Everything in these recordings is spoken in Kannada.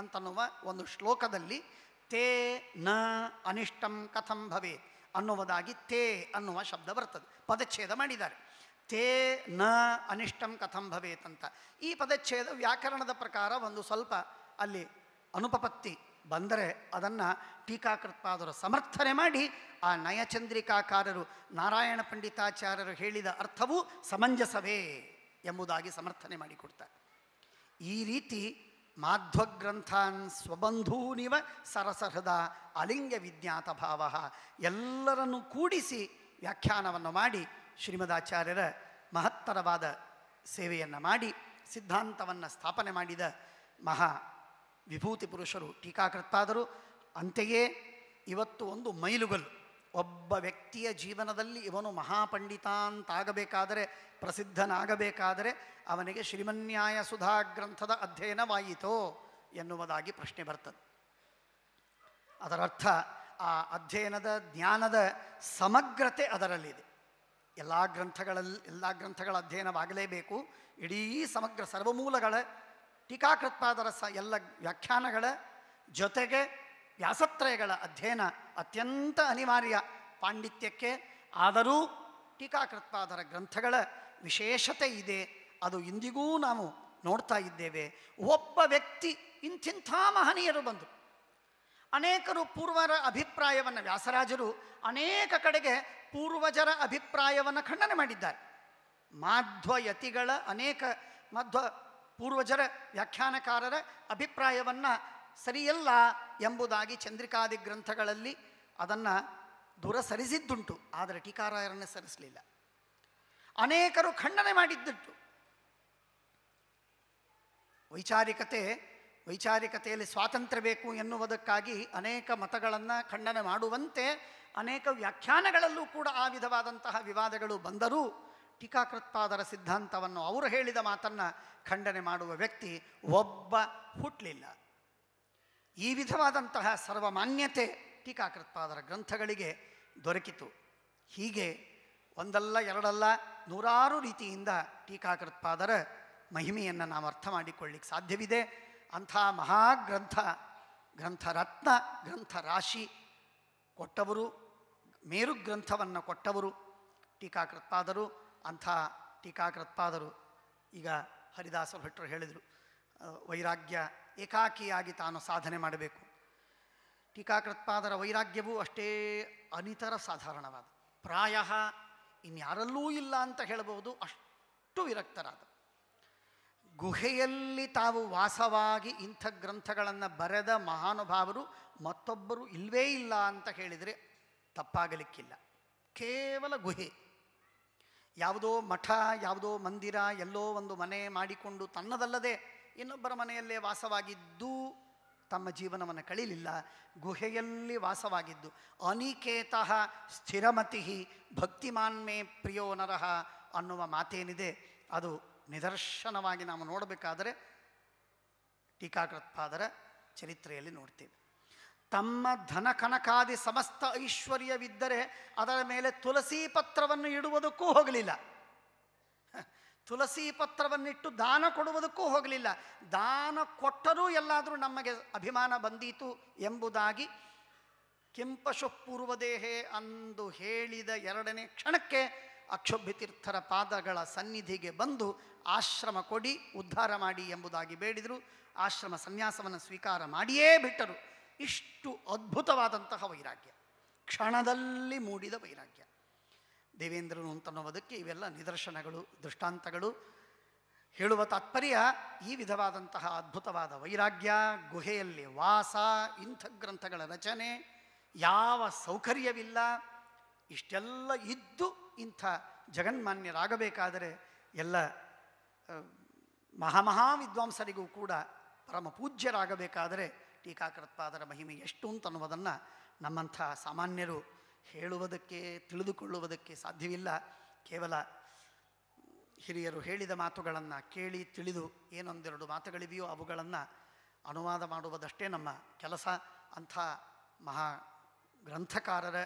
ಅಂತನ್ನುವ ಒಂದು ಶ್ಲೋಕದಲ್ಲಿ ತೇ ನ ಅನಿಷ್ಟಂ ಕಥಂ ಭವೇ ಅನ್ನುವುದಾಗಿ ತೇ ಅನ್ನುವ ಶಬ್ದ ಬರ್ತದೆ ಪದಚ್ಛೇದ ಮಾಡಿದ್ದಾರೆ ತೇ ನ ಅನಿಷ್ಟಂ ಕಥಂ ಭವೇತ್ ಅಂತ ಈ ಪದಚ್ಛೇದ ವ್ಯಾಕರಣದ ಪ್ರಕಾರ ಒಂದು ಸ್ವಲ್ಪ ಅಲ್ಲಿ ಅನುಪಪತ್ತಿ ಬಂದರೆ ಅದನ್ನು ಟೀಕಾಕೃತ್ಪಾದರು ಸಮರ್ಥನೆ ಮಾಡಿ ಆ ನಯಚಂದ್ರಿಕಾಕಾರರು ನಾರಾಯಣ ಪಂಡಿತಾಚಾರ್ಯರು ಹೇಳಿದ ಅರ್ಥವೂ ಸಮಂಜಸವೇ ಎಂಬುದಾಗಿ ಸಮರ್ಥನೆ ಮಾಡಿಕೊಡ್ತಾರೆ ಈ ರೀತಿ ಮಾಧ್ವಗ್ರಂಥಾನ್ ಸ್ವಬಂಧೂನಿವ ಸರಸಹೃದ ಅಲಿಂಗ ವಿಜ್ಞಾತ ಭಾವ ಎಲ್ಲರನ್ನು ಕೂಡಿಸಿ ವ್ಯಾಖ್ಯಾನವನ್ನು ಮಾಡಿ ಶ್ರೀಮದಾಚಾರ್ಯರ ಮಹತ್ತರವಾದ ಸೇವೆಯನ್ನು ಮಾಡಿ ಸಿದ್ಧಾಂತವನ್ನು ಸ್ಥಾಪನೆ ಮಾಡಿದ ಮಹಾ ವಿಭೂತಿ ಪುರುಷರು ಟೀಕಾಕೃತ್ತಾದರು ಅಂತೆಯೇ ಇವತ್ತು ಒಂದು ಮೈಲುಗಲ್ಲು ಒಬ್ಬ ವ್ಯಕ್ತಿಯ ಜೀವನದಲ್ಲಿ ಇವನು ಮಹಾಪಂಡಿತ ಪ್ರಸಿದ್ಧನಾಗಬೇಕಾದರೆ ಅವನಿಗೆ ಶ್ರೀಮನ್ಯಾಯ ಸುಧಾ ಗ್ರಂಥದ ಅಧ್ಯಯನವಾಯಿತೋ ಎನ್ನುವುದಾಗಿ ಪ್ರಶ್ನೆ ಬರ್ತದೆ ಅದರರ್ಥ ಆ ಅಧ್ಯಯನದ ಜ್ಞಾನದ ಸಮಗ್ರತೆ ಅದರಲ್ಲಿದೆ ಎಲ್ಲ ಗ್ರಂಥಗಳಲ್ಲಿ ಎಲ್ಲ ಗ್ರಂಥಗಳ ಅಧ್ಯಯನವಾಗಲೇಬೇಕು ಇಡೀ ಸಮಗ್ರ ಸರ್ವಮೂಲಗಳ ಟೀಕಾಕೃತ್ಪಾದರ ಸ ಎಲ್ಲ ವ್ಯಾಖ್ಯಾನಗಳ ಜೊತೆಗೆ ವ್ಯಾಸತ್ರಯಗಳ ಅಧ್ಯಯನ ಅತ್ಯಂತ ಅನಿವಾರ್ಯ ಪಾಂಡಿತ್ಯಕ್ಕೆ ಆದರೂ ಟೀಕಾಕೃತ್ಪಾದರ ಗ್ರಂಥಗಳ ವಿಶೇಷತೆ ಇದೆ ಅದು ಇಂದಿಗೂ ನಾವು ನೋಡ್ತಾ ಇದ್ದೇವೆ ಒಬ್ಬ ವ್ಯಕ್ತಿ ಇಂತಿಂಥ ಮಹನೀಯರು ಬಂದರು ಅನೇಕರು ಪೂರ್ವರ ಅಭಿಪ್ರಾಯವನ್ನು ವ್ಯಾಸರಾಜರು ಅನೇಕ ಕಡೆಗೆ ಪೂರ್ವಜರ ಅಭಿಪ್ರಾಯವನ್ನು ಖಂಡನೆ ಮಾಡಿದ್ದಾರೆ ಮಾಧ್ವಯತಿಗಳ ಅನೇಕ ಮಧ್ವ ಪೂರ್ವಜರ ವ್ಯಾಖ್ಯಾನಕಾರರ ಅಭಿಪ್ರಾಯವನ್ನು ಸರಿಯಲ್ಲ ಎಂಬುದಾಗಿ ಚಂದ್ರಿಕಾದಿ ಗ್ರಂಥಗಳಲ್ಲಿ ಅದನ್ನು ದೂರ ಸರಿಸಿದ್ದುಂಟು ಆದರೆ ಟೀಕಾರಾಯರನ್ನು ಸರಿಸಲಿಲ್ಲ ಅನೇಕರು ಖಂಡನೆ ಮಾಡಿದ್ದುಂಟು ವೈಚಾರಿಕತೆ ವೈಚಾರಿಕತೆಯಲ್ಲಿ ಸ್ವಾತಂತ್ರ್ಯ ಬೇಕು ಎನ್ನುವುದಕ್ಕಾಗಿ ಅನೇಕ ಮತಗಳನ್ನು ಖಂಡನೆ ಮಾಡುವಂತೆ ಅನೇಕ ವ್ಯಾಖ್ಯಾನಗಳಲ್ಲೂ ಕೂಡ ಆ ವಿಧವಾದಂತಹ ವಿವಾದಗಳು ಬಂದರೂ ಟೀಕಾಕೃತ್ಪಾದರ ಸಿದ್ಧಾಂತವನ್ನು ಅವರು ಹೇಳಿದ ಮಾತನ್ನು ಖಂಡನೆ ಮಾಡುವ ವ್ಯಕ್ತಿ ಒಬ್ಬ ಹುಟ್ಟಲಿಲ್ಲ ಈ ವಿಧವಾದಂತಹ ಸರ್ವಮಾನ್ಯತೆ ಟೀಕಾಕೃತ್ಪಾದರ ಗ್ರಂಥಗಳಿಗೆ ದೊರಕಿತು ಹೀಗೆ ಒಂದಲ್ಲ ಎರಡಲ್ಲ ನೂರಾರು ರೀತಿಯಿಂದ ಟೀಕಾಕೃತ್ಪಾದರ ಮಹಿಮೆಯನ್ನು ನಾವು ಅರ್ಥ ಮಾಡಿಕೊಳ್ಳಿಕ್ಕೆ ಸಾಧ್ಯವಿದೆ ಅಂಥ ಮಹಾಗ್ರಂಥ ಗ್ರಂಥರತ್ನ ಗ್ರಂಥ ರಾಶಿ ಕೊಟ್ಟವರು ಮೇರು ಗ್ರಂಥವನ್ನು ಕೊಟ್ಟವರು ಟೀಕಾಕೃತ್ಪಾದರು ಅಂಥ ಟೀಕಾಕೃತ್ಪಾದರು ಈಗ ಹರಿದಾಸ ಭಟ್ರು ಹೇಳಿದರು ವೈರಾಗ್ಯ ಏಕಾಕಿಯಾಗಿ ತಾನು ಸಾಧನೆ ಮಾಡಬೇಕು ಟೀಕಾಕೃತ್ಪಾದರ ವೈರಾಗ್ಯವೂ ಅಷ್ಟೇ ಅನಿತರ ಸಾಧಾರಣವಾದ ಪ್ರಾಯ ಇನ್ಯಾರಲ್ಲೂ ಇಲ್ಲ ಅಂತ ಹೇಳಬಹುದು ಅಷ್ಟು ವಿರಕ್ತರಾದ ಗುಹೆಯಲ್ಲಿ ತಾವು ವಾಸವಾಗಿ ಇಂಥ ಗ್ರಂಥಗಳನ್ನು ಬರೆದ ಮಹಾನುಭಾವರು ಮತ್ತೊಬ್ಬರು ಇಲ್ವೇ ಇಲ್ಲ ಅಂತ ಹೇಳಿದರೆ ತಪ್ಪಾಗಲಿಕ್ಕಿಲ್ಲ ಕೇವಲ ಗುಹೆ ಯಾವುದೋ ಮಠ ಯಾವುದೋ ಮಂದಿರ ಎಲ್ಲೋ ಒಂದು ಮನೆ ಮಾಡಿಕೊಂಡು ತನ್ನದಲ್ಲದೆ ಇನ್ನೊಬ್ಬರ ಮನೆಯಲ್ಲೇ ವಾಸವಾಗಿದ್ದು ತಮ್ಮ ಜೀವನವನ್ನು ಕಳೀಲಿಲ್ಲ ಗುಹೆಯಲ್ಲಿ ವಾಸವಾಗಿದ್ದು ಅನಿಕೇತಃ ಸ್ಥಿರಮತಿ ಭಕ್ತಿಮಾನ್ಮೇ ಪ್ರಿಯೋ ನರಹ ಅನ್ನುವ ಮಾತೇನಿದೆ ಅದು ನಿದರ್ಶನವಾಗಿ ನಾವು ನೋಡಬೇಕಾದರೆ ಟೀಕಾಕೃತ್ಪಾದರ ಚರಿತ್ರೆಯಲ್ಲಿ ನೋಡ್ತೇವೆ ತಮ್ಮ ಧನ ಸಮಸ್ತ ಐಶ್ವರ್ಯವಿದ್ದರೆ ಅದರ ಮೇಲೆ ತುಳಸಿ ಪತ್ರವನ್ನು ಇಡುವುದಕ್ಕೂ ಹೋಗಲಿಲ್ಲ ತುಳಸಿ ಪತ್ರವನ್ನಿಟ್ಟು ದಾನ ಕೊಡುವುದಕ್ಕೂ ಹೋಗಲಿಲ್ಲ ದಾನ ಕೊಟ್ಟರೂ ಎಲ್ಲಾದರೂ ನಮಗೆ ಅಭಿಮಾನ ಬಂದೀತು ಎಂಬುದಾಗಿ ಕೆಂಪಶು ಪೂರ್ವದೇಹೆ ಅಂದು ಹೇಳಿದ ಎರಡನೇ ಕ್ಷಣಕ್ಕೆ ಅಕ್ಷೋಭ್ಯತೀರ್ಥರ ಪಾದಗಳ ಸನ್ನಿಧಿಗೆ ಬಂದು ಆಶ್ರಮ ಕೊಡಿ ಉದ್ಧಾರ ಮಾಡಿ ಎಂಬುದಾಗಿ ಬೇಡಿದರು ಆಶ್ರಮ ಸನ್ಯಾಸವನ್ನು ಸ್ವೀಕಾರ ಮಾಡಿಯೇ ಬಿಟ್ಟರು ಇಷ್ಟು ಅದ್ಭುತವಾದಂತಹ ವೈರಾಗ್ಯ ಕ್ಷಣದಲ್ಲಿ ಮೂಡಿದ ವೈರಾಗ್ಯ ದೇವೇಂದ್ರನು ಅಂತನ್ನುವುದಕ್ಕೆ ಇವೆಲ್ಲ ನಿದರ್ಶನಗಳು ದೃಷ್ಟಾಂತಗಳು ಹೇಳುವ ತಾತ್ಪರ್ಯ ಈ ವಿಧವಾದಂತಹ ಅದ್ಭುತವಾದ ವೈರಾಗ್ಯ ಗುಹೆಯಲ್ಲಿ ವಾಸ ಇಂಥ ಗ್ರಂಥಗಳ ರಚನೆ ಯಾವ ಸೌಕರ್ಯವಿಲ್ಲ ಇಷ್ಟೆಲ್ಲ ಇದ್ದು ಇಂಥ ಜಗನ್ಮಾನ್ಯರಾಗಬೇಕಾದರೆ ಎಲ್ಲ ಮಹಾಮಹಾವಿದ್ವಾಂಸರಿಗೂ ಕೂಡ ಪರಮ ಪೂಜ್ಯರಾಗಬೇಕಾದರೆ ಟೀಕಾಕೃತ್ಪಾದರ ಮಹಿಮೆ ಎಷ್ಟು ಅಂತನ್ನುವುದನ್ನು ನಮ್ಮಂಥ ಸಾಮಾನ್ಯರು ಹೇಳುವುದಕ್ಕೆ ತಿಳಿದುಕೊಳ್ಳುವುದಕ್ಕೆ ಸಾಧ್ಯವಿಲ್ಲ ಕೇವಲ ಹಿರಿಯರು ಹೇಳಿದ ಮಾತುಗಳನ್ನು ಕೇಳಿ ತಿಳಿದು ಏನೊಂದೆರಡು ಮಾತುಗಳಿವೆಯೋ ಅವುಗಳನ್ನು ಅನುವಾದ ಮಾಡುವುದಷ್ಟೇ ನಮ್ಮ ಕೆಲಸ ಅಂಥ ಮಹಾ ಗ್ರಂಥಕಾರರ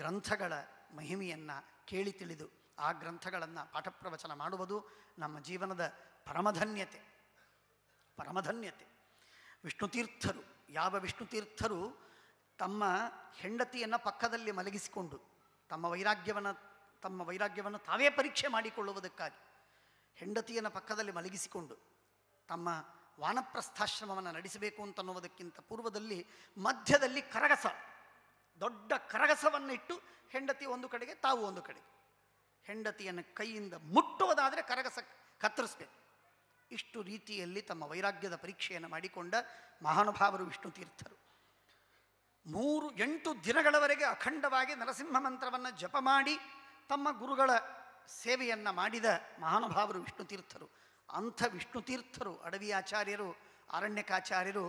ಗ್ರಂಥಗಳ ಮಹಿಮೆಯನ್ನು ಕೇಳಿ ತಿಳಿದು ಆ ಗ್ರಂಥಗಳನ್ನು ಪಾಠಪ್ರವಚನ ಮಾಡುವುದು ನಮ್ಮ ಜೀವನದ ಪರಮಧನ್ಯತೆ ಪರಮಧನ್ಯತೆ ವಿಷ್ಣುತೀರ್ಥರು ಯಾವ ವಿಷ್ಣುತೀರ್ಥರು ತಮ್ಮ ಹೆಂಡತಿಯನ್ನು ಪಕ್ಕದಲ್ಲಿ ಮಲಗಿಸಿಕೊಂಡು ತಮ್ಮ ವೈರಾಗ್ಯವನ್ನು ತಮ್ಮ ವೈರಾಗ್ಯವನ್ನು ತಾವೇ ಪರೀಕ್ಷೆ ಮಾಡಿಕೊಳ್ಳುವುದಕ್ಕಾಗಿ ಹೆಂಡತಿಯನ್ನು ಪಕ್ಕದಲ್ಲಿ ಮಲಗಿಸಿಕೊಂಡು ತಮ್ಮ ವಾನಪ್ರಸ್ಥಾಶ್ರಮವನ್ನು ನಡೆಸಬೇಕು ಅಂತನ್ನುವುದಕ್ಕಿಂತ ಪೂರ್ವದಲ್ಲಿ ಮಧ್ಯದಲ್ಲಿ ಕರಗಸ ದೊಡ್ಡ ಇಟ್ಟು ಹೆಂಡತಿ ಒಂದು ಕಡೆಗೆ ತಾವು ಒಂದು ಕಡೆಗೆ ಹೆಂಡತಿಯನ್ನು ಕೈಯಿಂದ ಮುಟ್ಟುವುದಾದರೆ ಕರಗಸ ಕತ್ತರಿಸ್ಬೇಕು ಇಷ್ಟು ರೀತಿಯಲ್ಲಿ ತಮ್ಮ ವೈರಾಗ್ಯದ ಪರೀಕ್ಷೆಯನ್ನು ಮಾಡಿಕೊಂಡ ಮಹಾನುಭಾವರು ವಿಷ್ಣು ತೀರ್ಥರು ಮೂರು ಎಂಟು ದಿನಗಳವರೆಗೆ ಅಖಂಡವಾಗಿ ನರಸಿಂಹ ಮಂತ್ರವನ್ನು ಜಪ ಮಾಡಿ ತಮ್ಮ ಗುರುಗಳ ಸೇವೆಯನ್ನು ಮಾಡಿದ ಮಹಾನುಭಾವರು ವಿಷ್ಣು ತೀರ್ಥರು ಅಂಥ ವಿಷ್ಣು ತೀರ್ಥರು ಅಡವಿ ಆಚಾರ್ಯರು ಅರಣ್ಯಕಾಚಾರ್ಯರು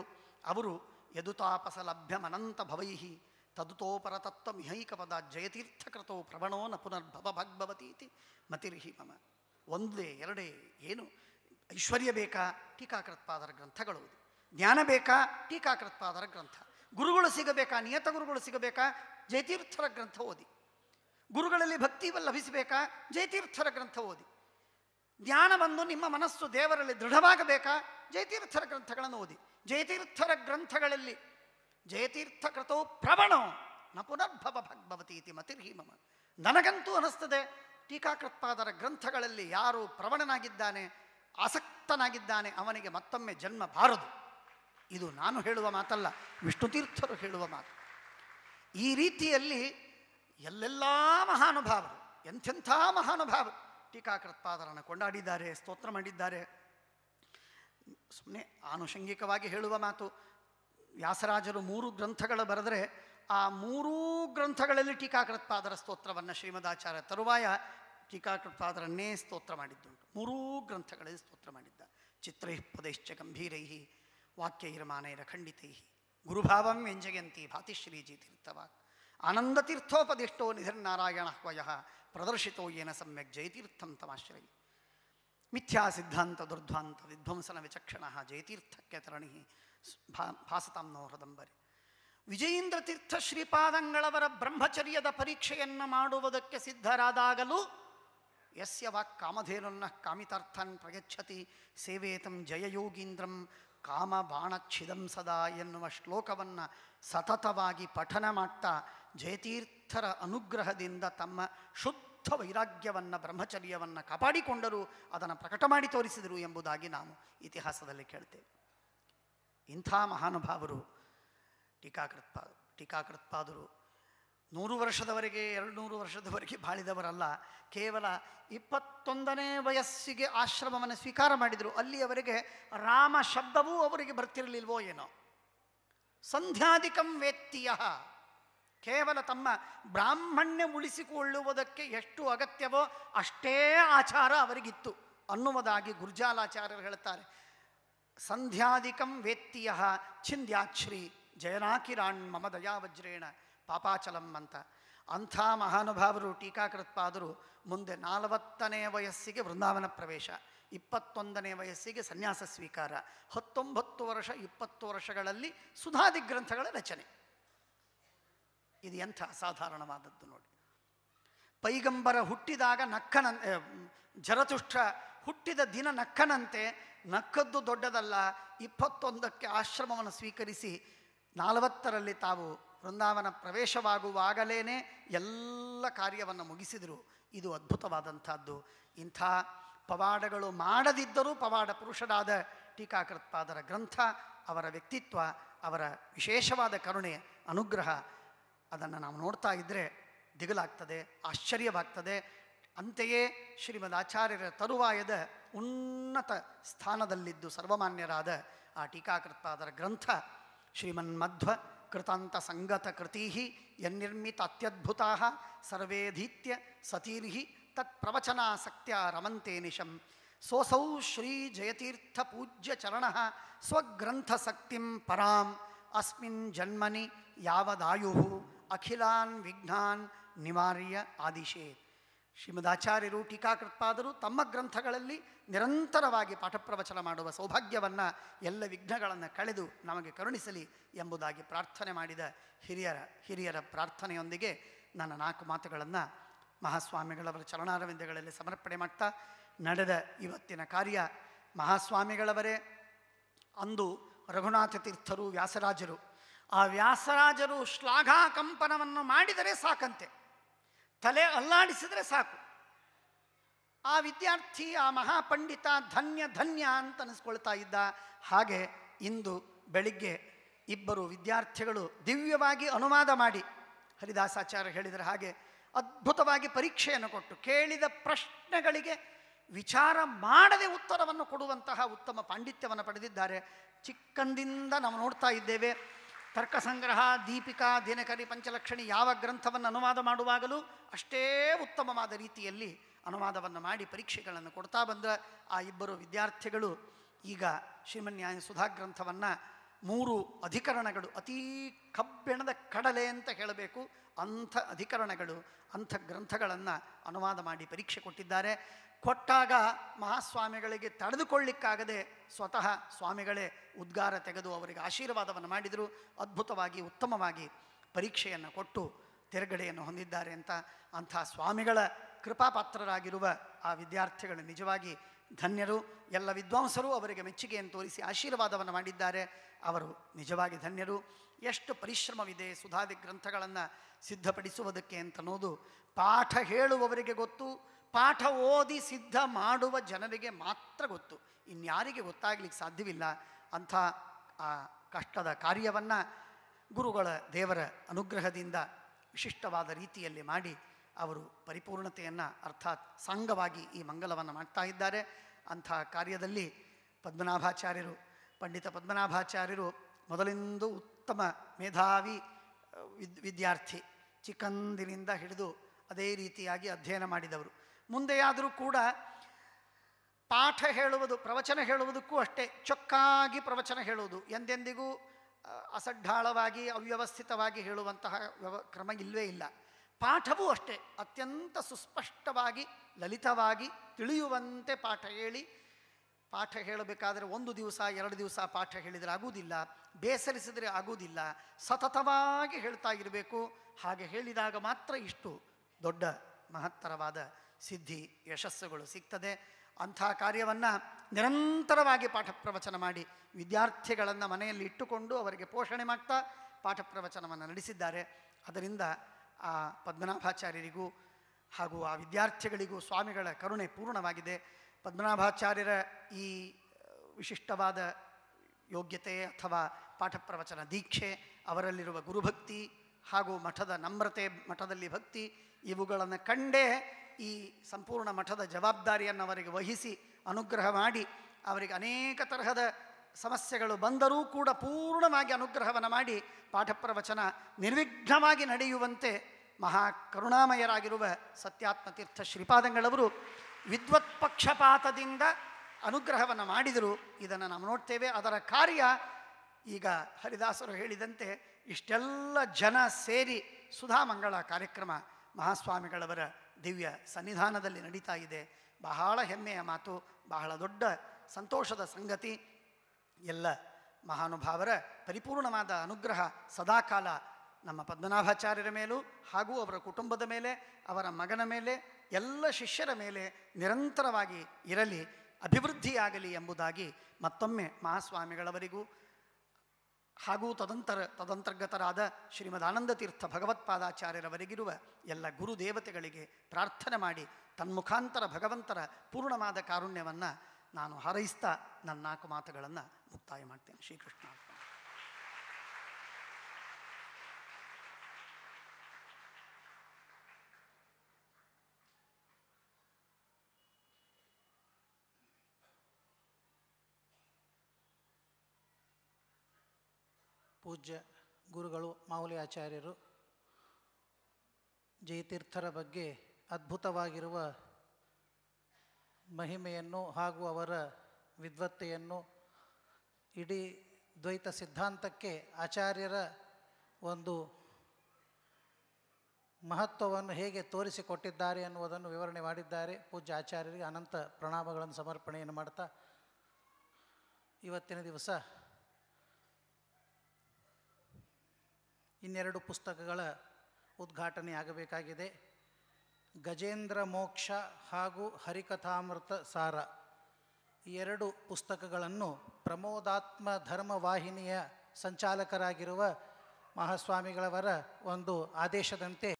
ಅವರು ಯದುತಾಪಸ ಲಭ್ಯಮನಂತ ಭವೈಹಿ ತದುತೋಪರತತ್ವ ಮಿಹೈಕ ಪದ ಜಯತೀರ್ಥಕೃತೋ ಪ್ರವಣೋ ನ ಪುನರ್ಭವ ಭಗ್ಭವತೀತಿ ಮತಿರ್ಹಿ ಮಮ ಒಂದೇ ಎರಡೇ ಏನು ಐಶ್ವರ್ಯ ಬೇಕಾ ಟೀಕಾಕೃತ್ಪಾದರ ಗ್ರಂಥಗಳು ಜ್ಞಾನ ಬೇಕಾ ಟೀಕಾಕೃತ್ಪಾದರ ಗ್ರಂಥ ಗುರುಗಳು ಸಿಗಬೇಕಾ ನಿಯತ ಗುರುಗಳು ಸಿಗಬೇಕಾ ಜಯತೀರ್ಥರ ಗ್ರಂಥ ಓದಿ ಗುರುಗಳಲ್ಲಿ ಭಕ್ತಿ ಲಭಿಸಬೇಕಾ ಜಯತೀರ್ಥರ ಗ್ರಂಥ ಓದಿ ಧ್ಯಾನ ಬಂದು ನಿಮ್ಮ ಮನಸ್ಸು ದೇವರಲ್ಲಿ ದೃಢವಾಗಬೇಕಾ ಜಯತೀರ್ಥರ ಗ್ರಂಥಗಳನ್ನು ಓದಿ ಜಯತೀರ್ಥರ ಗ್ರಂಥಗಳಲ್ಲಿ ಜಯತೀರ್ಥ ಕೃತೋ ಪ್ರವಣೋ ನ ಪುನರ್ಭವ ಭಗ್ಭವತಿ ಇತಿ ಮತಿರ್ಹೀಮ ನನಗಂತೂ ಅನಿಸ್ತದೆ ಟೀಕಾಕೃತ್ಪಾದರ ಗ್ರಂಥಗಳಲ್ಲಿ ಯಾರು ಪ್ರವಣನಾಗಿದ್ದಾನೆ ಆಸಕ್ತನಾಗಿದ್ದಾನೆ ಅವನಿಗೆ ಮತ್ತೊಮ್ಮೆ ಜನ್ಮ ಬಾರದು ಇದು ನಾನು ಹೇಳುವ ಮಾತಲ್ಲ ವಿಷ್ಣು ತೀರ್ಥರು ಹೇಳುವ ಮಾತು ಈ ರೀತಿಯಲ್ಲಿ ಎಲ್ಲೆಲ್ಲ ಮಹಾನುಭಾವರು ಎಂಥೆಂಥ ಮಹಾನುಭಾವರು ಟೀಕಾಕೃತ್ಪಾದರನ್ನು ಕೊಂಡಾಡಿದ್ದಾರೆ ಸ್ತೋತ್ರ ಮಾಡಿದ್ದಾರೆ ಸುಮ್ಮನೆ ಆನುಷಂಗಿಕವಾಗಿ ಹೇಳುವ ಮಾತು ವ್ಯಾಸರಾಜರು ಮೂರು ಗ್ರಂಥಗಳು ಬರೆದರೆ ಆ ಮೂರೂ ಗ್ರಂಥಗಳಲ್ಲಿ ಟೀಕಾಕೃತ್ಪಾದರ ಸ್ತೋತ್ರವನ್ನು ಶ್ರೀಮದಾಚಾರ್ಯ ತರುವಾಯ ಟೀಕಾಕೃತ್ಪಾದರನ್ನೇ ಸ್ತೋತ್ರ ಮಾಡಿದ್ದುಂಟು ಮೂರೂ ಗ್ರಂಥಗಳಲ್ಲಿ ಸ್ತೋತ್ರ ಮಾಡಿದ್ದ ಚಿತ್ರೈ ಪದೈಶ್ಚ ಗಂಭೀರೈ ವಾಕ್ಯೈರಮಾನೈರ ಖಂಡಿತೈ ಗುರುಭಾವಂ ವ್ಯಂಜಯಂತಿ ಭಾತಿಶ್ರೀಜಿ ತೀರ್ಥವಾಕ್ ಆನಂದತೀರ್ಥೋಪದಿಷ್ಟೋ ನಿಧಿರ್ನಾರಾಯಣ ವಯ ಪ್ರದರ್ಶಿತೋ ಏನ ಸಮ್ಯಕ್ ಜಯತೀರ್ಥಂ ಮಿಥ್ಯಾ ಸಿದ್ಧಾಂತ ದುರ್ಧ್ವಾಂತ ವಿಧ್ವಂಸನ ವಿಚಕ್ಷಣ ಜಯತೀರ್ಥಕ್ಕೆ ತರಣಿ ಭಾ ಭಾಸತಾಂ ನೋ ಹೃದಂಬರಿ ವಿಜಯೇಂದ್ರ ತೀರ್ಥ ಶ್ರೀಪಾದಂಗಳವರ ಬ್ರಹ್ಮಚರ್ಯದ ಪರೀಕ್ಷೆಯನ್ನು ಮಾಡುವುದಕ್ಕೆ ಸಿದ್ಧರಾದಾಗಲೂ ಯಸ್ಯ ವಾಕ್ ಕಾಮಧೇನುನ್ನ ಕಾಮಿತಾರ್ಥನ್ ಪ್ರಯಚ್ಛತಿ ಸೇವೇತಂ ಜಯಯೋಗೀಂದ್ರಂ ಕಾಮ ಬಾಣ ಛಿದಂಸದ ಎನ್ನುವ ಶ್ಲೋಕವನ್ನು ಸತತವಾಗಿ ಪಠನ ಮಾಡ್ತಾ ಜಯತೀರ್ಥರ ಅನುಗ್ರಹದಿಂದ ತಮ್ಮ ಶುದ್ಧ ವೈರಾಗ್ಯವನ್ನು ಬ್ರಹ್ಮಚರ್ಯವನ್ನು ಕಾಪಾಡಿಕೊಂಡರೂ ಅದನ್ನು ಪ್ರಕಟ ಮಾಡಿ ತೋರಿಸಿದರು ಎಂಬುದಾಗಿ ನಾವು ಇತಿಹಾಸದಲ್ಲಿ ಕೇಳ್ತೇವೆ ಇಂಥ ಮಹಾನುಭಾವರು ಟೀಕಾಕೃತ್ಪಾದರು ಟೀಕಾಕೃತ್ಪಾದರು ನೂರು ವರ್ಷದವರೆಗೆ ಎರಡು ನೂರು ವರ್ಷದವರೆಗೆ ಬಾಳಿದವರಲ್ಲ ಕೇವಲ ಇಪ್ಪತ್ತೊಂದನೇ ವಯಸ್ಸಿಗೆ ಆಶ್ರಮವನ್ನು ಸ್ವೀಕಾರ ಮಾಡಿದರು ಅಲ್ಲಿಯವರೆಗೆ ರಾಮ ಶಬ್ದವೂ ಅವರಿಗೆ ಬರ್ತಿರಲಿಲ್ವೋ ಏನೋ ಸಂಧ್ಯಾಧಿಕಂ ವೇತ್ತಿಯ ಕೇವಲ ತಮ್ಮ ಬ್ರಾಹ್ಮಣ್ಯ ಉಳಿಸಿಕೊಳ್ಳುವುದಕ್ಕೆ ಎಷ್ಟು ಅಗತ್ಯವೋ ಅಷ್ಟೇ ಆಚಾರ ಅವರಿಗಿತ್ತು ಅನ್ನುವುದಾಗಿ ಗುರ್ಜಾಲಾಚಾರ್ಯರು ಹೇಳ್ತಾರೆ ಸಂಧ್ಯಾಧಿಕಂ ವೇತ್ತಿಯ ಛಿಂದ್ಯಾಕ್ಷ್ರೀ ಜಯನಾಕಿರಾಣ್ ಮಮ ದಯಾವಜ್ರೇಣ ಪಾಪಾಚಲಂ ಅಂತ ಅಂಥ ಮಹಾನುಭಾವರು ಟೀಕಾಕೃತ್ಪಾದರು ಮುಂದೆ ನಾಲ್ವತ್ತನೇ ವಯಸ್ಸಿಗೆ ವೃಂದಾವನ ಪ್ರವೇಶ ಇಪ್ಪತ್ತೊಂದನೇ ವಯಸ್ಸಿಗೆ ಸನ್ಯಾಸ ಸ್ವೀಕಾರ ಹತ್ತೊಂಬತ್ತು ವರ್ಷ ಇಪ್ಪತ್ತು ವರ್ಷಗಳಲ್ಲಿ ಸುಧಾದಿ ಗ್ರಂಥಗಳ ರಚನೆ ಇದು ಎಂಥ ಅಸಾಧಾರಣವಾದದ್ದು ನೋಡಿ ಪೈಗಂಬರ ಹುಟ್ಟಿದಾಗ ನಕ್ಕನ ಜರತುಷ್ಟ ಹುಟ್ಟಿದ ದಿನ ನಕ್ಕನಂತೆ ನಕ್ಕದ್ದು ದೊಡ್ಡದಲ್ಲ ಇಪ್ಪತ್ತೊಂದಕ್ಕೆ ಆಶ್ರಮವನ್ನು ಸ್ವೀಕರಿಸಿ ನಾಲ್ವತ್ತರಲ್ಲಿ ತಾವು ವೃಂದಾವನ ಪ್ರವೇಶವಾಗುವಾಗಲೇ ಎಲ್ಲ ಕಾರ್ಯವನ್ನು ಮುಗಿಸಿದರು ಇದು ಅದ್ಭುತವಾದಂಥದ್ದು ಇಂಥ ಪವಾಡಗಳು ಮಾಡದಿದ್ದರೂ ಪವಾಡ ಪುರುಷರಾದ ಟೀಕಾಕೃತ್ಪಾದರ ಗ್ರಂಥ ಅವರ ವ್ಯಕ್ತಿತ್ವ ಅವರ ವಿಶೇಷವಾದ ಕರುಣೆ ಅನುಗ್ರಹ ಅದನ್ನು ನಾವು ನೋಡ್ತಾ ಇದ್ದರೆ ದಿಗಲಾಗ್ತದೆ ಆಶ್ಚರ್ಯವಾಗ್ತದೆ ಅಂತೆಯೇ ಶ್ರೀಮದ್ ಆಚಾರ್ಯರ ತರುವಾಯದ ಉನ್ನತ ಸ್ಥಾನದಲ್ಲಿದ್ದು ಸರ್ವಮಾನ್ಯರಾದ ಆ ಟೀಕಾಕೃತ್ಪಾದರ ಗ್ರಂಥ ಶ್ರೀಮನ್ಮಧ್ವ कृतांत संगत कृति ही कृतान्तसङ्गतकृतिः यन्निर्मित अत्यद्भुताः सर्वेधीत्य सतीर्हि श्री जयतीर्थ पूज्य चरण स्वग्रंथ शक्ति पराम अस्मिन् जन्मनि यावदायुः अखिलान् विघ्नान् निवार्य आदिशेत् ಶ್ರೀಮದಾಚಾರ್ಯರು ಟೀಕಾಕೃತ್ಪಾದರು ತಮ್ಮ ಗ್ರಂಥಗಳಲ್ಲಿ ನಿರಂತರವಾಗಿ ಪಾಠಪ್ರವಚನ ಮಾಡುವ ಸೌಭಾಗ್ಯವನ್ನು ಎಲ್ಲ ವಿಘ್ನಗಳನ್ನು ಕಳೆದು ನಮಗೆ ಕರುಣಿಸಲಿ ಎಂಬುದಾಗಿ ಪ್ರಾರ್ಥನೆ ಮಾಡಿದ ಹಿರಿಯರ ಹಿರಿಯರ ಪ್ರಾರ್ಥನೆಯೊಂದಿಗೆ ನನ್ನ ನಾಲ್ಕು ಮಾತುಗಳನ್ನು ಮಹಾಸ್ವಾಮಿಗಳವರ ಚಲನಾರವಿಂದಗಳಲ್ಲಿ ಸಮರ್ಪಣೆ ಮಾಡ್ತಾ ನಡೆದ ಇವತ್ತಿನ ಕಾರ್ಯ ಮಹಾಸ್ವಾಮಿಗಳವರೇ ಅಂದು ರಘುನಾಥ ತೀರ್ಥರು ವ್ಯಾಸರಾಜರು ಆ ವ್ಯಾಸರಾಜರು ಶ್ಲಾಘಾಕಂಪನವನ್ನು ಮಾಡಿದರೆ ಸಾಕಂತೆ ತಲೆ ಅಲ್ಲಾಡಿಸಿದ್ರೆ ಸಾಕು ಆ ವಿದ್ಯಾರ್ಥಿ ಆ ಮಹಾಪಂಡಿತ ಧನ್ಯ ಧನ್ಯ ಅಂತ ಅನಿಸ್ಕೊಳ್ತಾ ಇದ್ದ ಹಾಗೆ ಇಂದು ಬೆಳಿಗ್ಗೆ ಇಬ್ಬರು ವಿದ್ಯಾರ್ಥಿಗಳು ದಿವ್ಯವಾಗಿ ಅನುವಾದ ಮಾಡಿ ಹರಿದಾಸಾಚಾರ್ಯ ಹೇಳಿದರೆ ಹಾಗೆ ಅದ್ಭುತವಾಗಿ ಪರೀಕ್ಷೆಯನ್ನು ಕೊಟ್ಟು ಕೇಳಿದ ಪ್ರಶ್ನೆಗಳಿಗೆ ವಿಚಾರ ಮಾಡದೆ ಉತ್ತರವನ್ನು ಕೊಡುವಂತಹ ಉತ್ತಮ ಪಾಂಡಿತ್ಯವನ್ನು ಪಡೆದಿದ್ದಾರೆ ಚಿಕ್ಕಂದಿಂದ ನಾವು ನೋಡ್ತಾ ಇದ್ದೇವೆ ತರ್ಕಸಂಗ್ರಹ ದೀಪಿಕಾ ದಿನಕರಿ ಪಂಚಲಕ್ಷಣಿ ಯಾವ ಗ್ರಂಥವನ್ನು ಅನುವಾದ ಮಾಡುವಾಗಲೂ ಅಷ್ಟೇ ಉತ್ತಮವಾದ ರೀತಿಯಲ್ಲಿ ಅನುವಾದವನ್ನು ಮಾಡಿ ಪರೀಕ್ಷೆಗಳನ್ನು ಕೊಡ್ತಾ ಬಂದ ಆ ಇಬ್ಬರು ವಿದ್ಯಾರ್ಥಿಗಳು ಈಗ ಶ್ರೀಮನ್ಯಾಯ ಸುಧಾ ಗ್ರಂಥವನ್ನು ಮೂರು ಅಧಿಕರಣಗಳು ಅತೀ ಕಬ್ಬಿಣದ ಕಡಲೆ ಅಂತ ಹೇಳಬೇಕು ಅಂಥ ಅಧಿಕರಣಗಳು ಅಂಥ ಗ್ರಂಥಗಳನ್ನು ಅನುವಾದ ಮಾಡಿ ಪರೀಕ್ಷೆ ಕೊಟ್ಟಿದ್ದಾರೆ ಕೊಟ್ಟಾಗ ಮಹಾಸ್ವಾಮಿಗಳಿಗೆ ತಡೆದುಕೊಳ್ಳಿಕ್ಕಾಗದೆ ಸ್ವತಃ ಸ್ವಾಮಿಗಳೇ ಉದ್ಗಾರ ತೆಗೆದು ಅವರಿಗೆ ಆಶೀರ್ವಾದವನ್ನು ಮಾಡಿದರು ಅದ್ಭುತವಾಗಿ ಉತ್ತಮವಾಗಿ ಪರೀಕ್ಷೆಯನ್ನು ಕೊಟ್ಟು ತೆರಗಡೆಯನ್ನು ಹೊಂದಿದ್ದಾರೆ ಅಂತ ಅಂಥ ಸ್ವಾಮಿಗಳ ಕೃಪಾಪಾತ್ರರಾಗಿರುವ ಆ ವಿದ್ಯಾರ್ಥಿಗಳು ನಿಜವಾಗಿ ಧನ್ಯರು ಎಲ್ಲ ವಿದ್ವಾಂಸರು ಅವರಿಗೆ ಮೆಚ್ಚುಗೆಯನ್ನು ತೋರಿಸಿ ಆಶೀರ್ವಾದವನ್ನು ಮಾಡಿದ್ದಾರೆ ಅವರು ನಿಜವಾಗಿ ಧನ್ಯರು ಎಷ್ಟು ಪರಿಶ್ರಮವಿದೆ ಸುಧಾದಿ ಗ್ರಂಥಗಳನ್ನು ಸಿದ್ಧಪಡಿಸುವುದಕ್ಕೆ ಅನ್ನೋದು ಪಾಠ ಹೇಳುವವರಿಗೆ ಗೊತ್ತು ಪಾಠ ಓದಿ ಸಿದ್ಧ ಮಾಡುವ ಜನರಿಗೆ ಮಾತ್ರ ಗೊತ್ತು ಇನ್ಯಾರಿಗೆ ಗೊತ್ತಾಗಲಿಕ್ಕೆ ಸಾಧ್ಯವಿಲ್ಲ ಅಂಥ ಆ ಕಷ್ಟದ ಕಾರ್ಯವನ್ನು ಗುರುಗಳ ದೇವರ ಅನುಗ್ರಹದಿಂದ ವಿಶಿಷ್ಟವಾದ ರೀತಿಯಲ್ಲಿ ಮಾಡಿ ಅವರು ಪರಿಪೂರ್ಣತೆಯನ್ನು ಅರ್ಥಾತ್ ಸಂಘವಾಗಿ ಈ ಮಂಗಲವನ್ನು ಮಾಡ್ತಾ ಇದ್ದಾರೆ ಅಂಥ ಕಾರ್ಯದಲ್ಲಿ ಪದ್ಮನಾಭಾಚಾರ್ಯರು ಪಂಡಿತ ಪದ್ಮನಾಭಾಚಾರ್ಯರು ಮೊದಲಿಂದು ಉತ್ತಮ ಮೇಧಾವಿ ವಿದ್ಯಾರ್ಥಿ ಚಿಕ್ಕಂದಿನಿಂದ ಹಿಡಿದು ಅದೇ ರೀತಿಯಾಗಿ ಅಧ್ಯಯನ ಮಾಡಿದವರು ಮುಂದೆಯಾದರೂ ಕೂಡ ಪಾಠ ಹೇಳುವುದು ಪ್ರವಚನ ಹೇಳುವುದಕ್ಕೂ ಅಷ್ಟೇ ಚೊಕ್ಕಾಗಿ ಪ್ರವಚನ ಹೇಳುವುದು ಎಂದೆಂದಿಗೂ ಅಸಡ್ಡಾಳವಾಗಿ ಅವ್ಯವಸ್ಥಿತವಾಗಿ ಹೇಳುವಂತಹ ವ್ಯವ ಕ್ರಮ ಇಲ್ಲವೇ ಇಲ್ಲ ಪಾಠವೂ ಅಷ್ಟೇ ಅತ್ಯಂತ ಸುಸ್ಪಷ್ಟವಾಗಿ ಲಲಿತವಾಗಿ ತಿಳಿಯುವಂತೆ ಪಾಠ ಹೇಳಿ ಪಾಠ ಹೇಳಬೇಕಾದರೆ ಒಂದು ದಿವಸ ಎರಡು ದಿವಸ ಪಾಠ ಹೇಳಿದರೆ ಆಗುವುದಿಲ್ಲ ಬೇಸರಿಸಿದರೆ ಆಗುವುದಿಲ್ಲ ಸತತವಾಗಿ ಹೇಳ್ತಾ ಇರಬೇಕು ಹಾಗೆ ಹೇಳಿದಾಗ ಮಾತ್ರ ಇಷ್ಟು ದೊಡ್ಡ ಮಹತ್ತರವಾದ ಸಿದ್ಧಿ ಯಶಸ್ಸುಗಳು ಸಿಗ್ತದೆ ಅಂಥ ಕಾರ್ಯವನ್ನು ನಿರಂತರವಾಗಿ ಪಾಠ ಪ್ರವಚನ ಮಾಡಿ ವಿದ್ಯಾರ್ಥಿಗಳನ್ನು ಮನೆಯಲ್ಲಿ ಇಟ್ಟುಕೊಂಡು ಅವರಿಗೆ ಪೋಷಣೆ ಮಾಡ್ತಾ ಪಾಠ ಪ್ರವಚನವನ್ನು ನಡೆಸಿದ್ದಾರೆ ಅದರಿಂದ ಆ ಪದ್ಮನಾಭಾಚಾರ್ಯರಿಗೂ ಹಾಗೂ ಆ ವಿದ್ಯಾರ್ಥಿಗಳಿಗೂ ಸ್ವಾಮಿಗಳ ಕರುಣೆ ಪೂರ್ಣವಾಗಿದೆ ಪದ್ಮನಾಭಾಚಾರ್ಯರ ಈ ವಿಶಿಷ್ಟವಾದ ಯೋಗ್ಯತೆ ಅಥವಾ ಪಾಠ ಪ್ರವಚನ ದೀಕ್ಷೆ ಅವರಲ್ಲಿರುವ ಗುರುಭಕ್ತಿ ಹಾಗೂ ಮಠದ ನಮ್ರತೆ ಮಠದಲ್ಲಿ ಭಕ್ತಿ ಇವುಗಳನ್ನು ಕಂಡೇ ಈ ಸಂಪೂರ್ಣ ಮಠದ ಜವಾಬ್ದಾರಿಯನ್ನು ಅವರಿಗೆ ವಹಿಸಿ ಅನುಗ್ರಹ ಮಾಡಿ ಅವರಿಗೆ ಅನೇಕ ತರಹದ ಸಮಸ್ಯೆಗಳು ಬಂದರೂ ಕೂಡ ಪೂರ್ಣವಾಗಿ ಅನುಗ್ರಹವನ್ನು ಮಾಡಿ ಪಾಠ ಪ್ರವಚನ ನಿರ್ವಿಘ್ನವಾಗಿ ನಡೆಯುವಂತೆ ಮಹಾಕರುಣಾಮಯರಾಗಿರುವ ಸತ್ಯಾತ್ಮತೀರ್ಥ ಶ್ರೀಪಾದಂಗಳವರು ವಿದ್ವತ್ ಪಕ್ಷಪಾತದಿಂದ ಅನುಗ್ರಹವನ್ನು ಮಾಡಿದರು ಇದನ್ನು ನಾವು ನೋಡ್ತೇವೆ ಅದರ ಕಾರ್ಯ ಈಗ ಹರಿದಾಸರು ಹೇಳಿದಂತೆ ಇಷ್ಟೆಲ್ಲ ಜನ ಸೇರಿ ಸುಧಾಮಂಗಳ ಕಾರ್ಯಕ್ರಮ ಮಹಾಸ್ವಾಮಿಗಳವರ ದಿವ್ಯ ಸನ್ನಿಧಾನದಲ್ಲಿ ನಡೀತಾ ಇದೆ ಬಹಳ ಹೆಮ್ಮೆಯ ಮಾತು ಬಹಳ ದೊಡ್ಡ ಸಂತೋಷದ ಸಂಗತಿ ಎಲ್ಲ ಮಹಾನುಭಾವರ ಪರಿಪೂರ್ಣವಾದ ಅನುಗ್ರಹ ಸದಾಕಾಲ ನಮ್ಮ ಪದ್ಮನಾಭಾಚಾರ್ಯರ ಮೇಲೂ ಹಾಗೂ ಅವರ ಕುಟುಂಬದ ಮೇಲೆ ಅವರ ಮಗನ ಮೇಲೆ ಎಲ್ಲ ಶಿಷ್ಯರ ಮೇಲೆ ನಿರಂತರವಾಗಿ ಇರಲಿ ಅಭಿವೃದ್ಧಿಯಾಗಲಿ ಎಂಬುದಾಗಿ ಮತ್ತೊಮ್ಮೆ ಮಹಾಸ್ವಾಮಿಗಳವರಿಗೂ ಹಾಗೂ ತದಂತರ ತದಂತರ್ಗತರಾದ ಶ್ರೀಮದಾನಂದ ತೀರ್ಥ ಭಗವತ್ಪಾದಾಚಾರ್ಯರವರೆಗಿರುವ ಎಲ್ಲ ಗುರುದೇವತೆಗಳಿಗೆ ಪ್ರಾರ್ಥನೆ ಮಾಡಿ ತನ್ಮುಖಾಂತರ ಭಗವಂತರ ಪೂರ್ಣವಾದ ಕಾರುಣ್ಯವನ್ನು ನಾನು ಹಾರೈಸ್ತಾ ನನ್ನ ನಾಲ್ಕು ಮಾತುಗಳನ್ನು ಮುಕ್ತಾಯ ಮಾಡ್ತೇನೆ ಶ್ರೀಕೃಷ್ಣ ಪೂಜ್ಯ ಗುರುಗಳು ಮಾವುಲಿ ಆಚಾರ್ಯರು ಜಯತೀರ್ಥರ ಬಗ್ಗೆ ಅದ್ಭುತವಾಗಿರುವ ಮಹಿಮೆಯನ್ನು ಹಾಗೂ ಅವರ ವಿದ್ವತ್ತೆಯನ್ನು ಇಡೀ ದ್ವೈತ ಸಿದ್ಧಾಂತಕ್ಕೆ ಆಚಾರ್ಯರ ಒಂದು ಮಹತ್ವವನ್ನು ಹೇಗೆ ತೋರಿಸಿಕೊಟ್ಟಿದ್ದಾರೆ ಅನ್ನುವುದನ್ನು ವಿವರಣೆ ಮಾಡಿದ್ದಾರೆ ಪೂಜ್ಯ ಆಚಾರ್ಯರಿಗೆ ಅನಂತ ಪ್ರಣಾಮಗಳನ್ನು ಸಮರ್ಪಣೆಯನ್ನು ಮಾಡ್ತಾ ಇವತ್ತಿನ ದಿವಸ ಇನ್ನೆರಡು ಪುಸ್ತಕಗಳ ಉದ್ಘಾಟನೆ ಆಗಬೇಕಾಗಿದೆ ಗಜೇಂದ್ರ ಮೋಕ್ಷ ಹಾಗೂ ಹರಿಕಥಾಮೃತ ಸಾರ ಎರಡು ಪುಸ್ತಕಗಳನ್ನು ಪ್ರಮೋದಾತ್ಮ ಧರ್ಮವಾಹಿನಿಯ ಸಂಚಾಲಕರಾಗಿರುವ ಮಹಾಸ್ವಾಮಿಗಳವರ ಒಂದು ಆದೇಶದಂತೆ